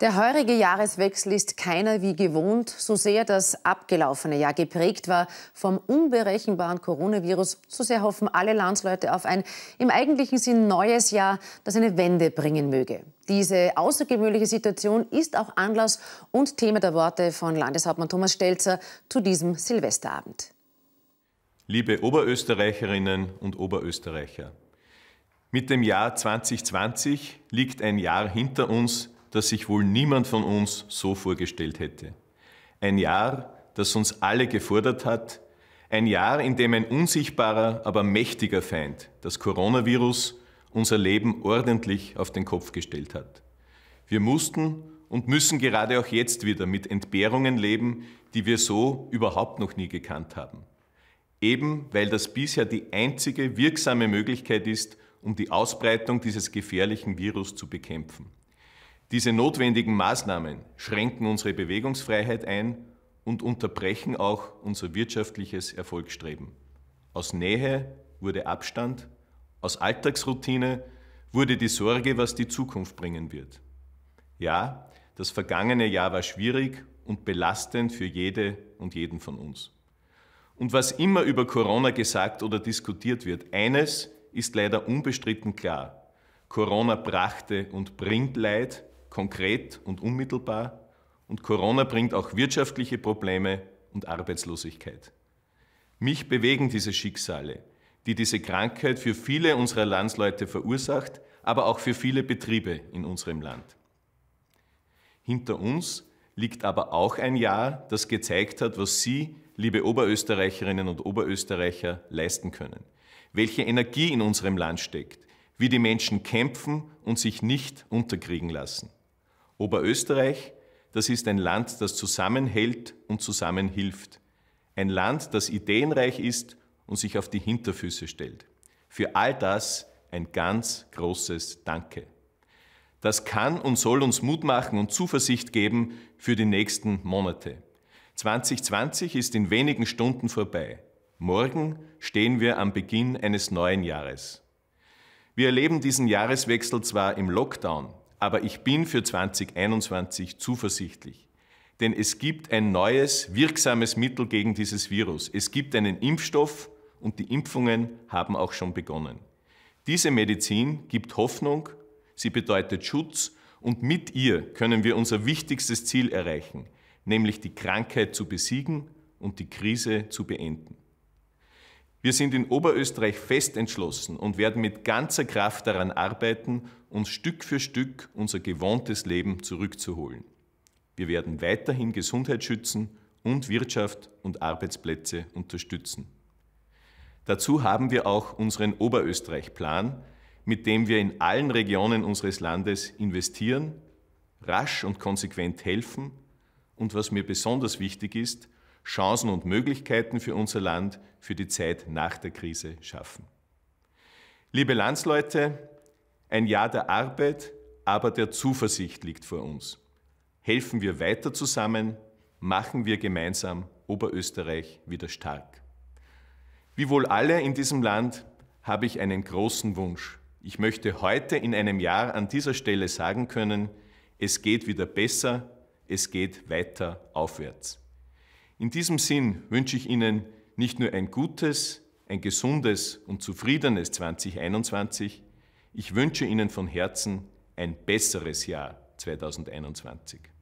Der heurige Jahreswechsel ist keiner wie gewohnt, so sehr das abgelaufene Jahr geprägt war vom unberechenbaren Coronavirus, so sehr hoffen alle Landsleute auf ein im eigentlichen Sinn neues Jahr, das eine Wende bringen möge. Diese außergewöhnliche Situation ist auch Anlass und Thema der Worte von Landeshauptmann Thomas Stelzer zu diesem Silvesterabend. Liebe Oberösterreicherinnen und Oberösterreicher, mit dem Jahr 2020 liegt ein Jahr hinter uns, das sich wohl niemand von uns so vorgestellt hätte. Ein Jahr, das uns alle gefordert hat, ein Jahr, in dem ein unsichtbarer, aber mächtiger Feind, das Coronavirus, unser Leben ordentlich auf den Kopf gestellt hat. Wir mussten und müssen gerade auch jetzt wieder mit Entbehrungen leben, die wir so überhaupt noch nie gekannt haben. Eben weil das bisher die einzige wirksame Möglichkeit ist, um die Ausbreitung dieses gefährlichen Virus zu bekämpfen. Diese notwendigen Maßnahmen schränken unsere Bewegungsfreiheit ein und unterbrechen auch unser wirtschaftliches Erfolgsstreben. Aus Nähe wurde Abstand, aus Alltagsroutine wurde die Sorge, was die Zukunft bringen wird. Ja, das vergangene Jahr war schwierig und belastend für jede und jeden von uns. Und was immer über Corona gesagt oder diskutiert wird, eines ist leider unbestritten klar. Corona brachte und bringt Leid, konkret und unmittelbar und Corona bringt auch wirtschaftliche Probleme und Arbeitslosigkeit. Mich bewegen diese Schicksale, die diese Krankheit für viele unserer Landsleute verursacht, aber auch für viele Betriebe in unserem Land. Hinter uns liegt aber auch ein Jahr, das gezeigt hat, was Sie, liebe Oberösterreicherinnen und Oberösterreicher, leisten können, welche Energie in unserem Land steckt, wie die Menschen kämpfen und sich nicht unterkriegen lassen. Oberösterreich, das ist ein Land, das zusammenhält und zusammenhilft. Ein Land, das ideenreich ist und sich auf die Hinterfüße stellt. Für all das ein ganz großes Danke. Das kann und soll uns Mut machen und Zuversicht geben für die nächsten Monate. 2020 ist in wenigen Stunden vorbei. Morgen stehen wir am Beginn eines neuen Jahres. Wir erleben diesen Jahreswechsel zwar im Lockdown, aber ich bin für 2021 zuversichtlich. Denn es gibt ein neues, wirksames Mittel gegen dieses Virus. Es gibt einen Impfstoff und die Impfungen haben auch schon begonnen. Diese Medizin gibt Hoffnung, sie bedeutet Schutz und mit ihr können wir unser wichtigstes Ziel erreichen, nämlich die Krankheit zu besiegen und die Krise zu beenden. Wir sind in Oberösterreich fest entschlossen und werden mit ganzer Kraft daran arbeiten, uns Stück für Stück unser gewohntes Leben zurückzuholen. Wir werden weiterhin Gesundheit schützen und Wirtschaft und Arbeitsplätze unterstützen. Dazu haben wir auch unseren Oberösterreich-Plan, mit dem wir in allen Regionen unseres Landes investieren, rasch und konsequent helfen und, was mir besonders wichtig ist, Chancen und Möglichkeiten für unser Land für die Zeit nach der Krise schaffen. Liebe Landsleute, ein Jahr der Arbeit, aber der Zuversicht liegt vor uns. Helfen wir weiter zusammen, machen wir gemeinsam Oberösterreich wieder stark. Wie wohl alle in diesem Land habe ich einen großen Wunsch. Ich möchte heute in einem Jahr an dieser Stelle sagen können, es geht wieder besser, es geht weiter aufwärts. In diesem Sinn wünsche ich Ihnen nicht nur ein gutes, ein gesundes und zufriedenes 2021, ich wünsche Ihnen von Herzen ein besseres Jahr 2021.